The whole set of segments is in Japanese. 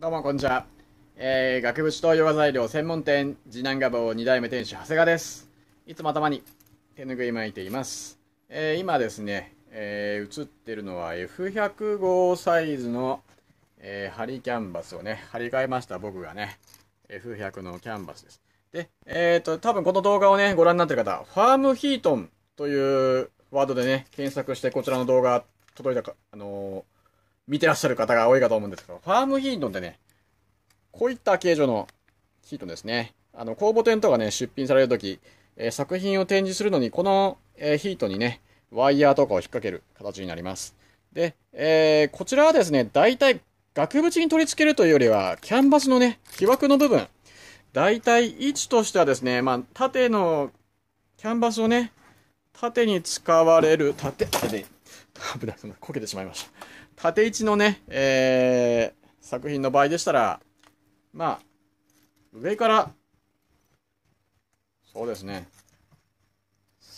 どうもこんにちは、えー、額縁とガ材料専門店次男画坊2代目店主長谷川ですいつも頭に手ぬぐい巻いています、えー、今ですね、えー、映ってるのは f 1 0 5サイズの、えー、針キャンバスをね張り替えました僕がね F100 のキャンバスですでえっ、ー、と多分この動画をねご覧になってる方ファームヒートンというワードでね検索してこちらの動画届いたかあのー見てらっしゃる方が多いかと思うんですけど、ファームヒートンってね、こういった形状のヒートンですね。あの、公募店とかね、出品されるとき、えー、作品を展示するのに、この、えー、ヒートにね、ワイヤーとかを引っ掛ける形になります。で、えー、こちらはですね、大体、額縁に取り付けるというよりは、キャンバスのね、木枠の部分、大体位置としてはですね、まあ、縦のキャンバスをね、縦に使われる、縦、縦で、危ない、こけてしまいました。縦位置のね、えー、作品の場合でしたら、まあ、上から、そうですね、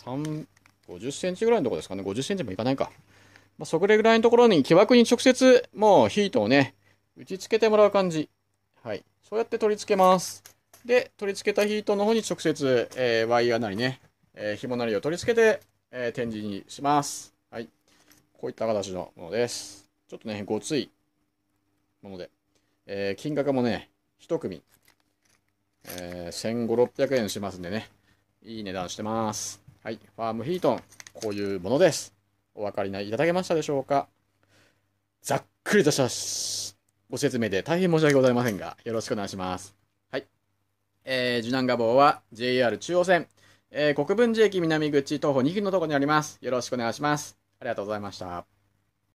3、50センチぐらいのところですかね、50センチもいかないか。まあ、そこぐらいのところに木枠に直接、もうヒートをね、打ち付けてもらう感じ。はい。そうやって取り付けます。で、取り付けたヒートの方に直接、えー、ワイヤーなりね、えー、紐なりを取り付けて、えー、展示にします。こういった形のものです。ちょっとね、ごついもので、えー、金額もね、1組、えー、1500、600円しますんでね、いい値段してます。はい、ファームヒートン、こういうものです。お分かりないただけましたでしょうかざっくりとしたご説明で大変申し訳ございませんが、よろしくお願いします。はい。えー、受難画棒は JR 中央線、えー、国分寺駅南口徒歩2分のところにあります。よろしくお願いします。ありがとうございました。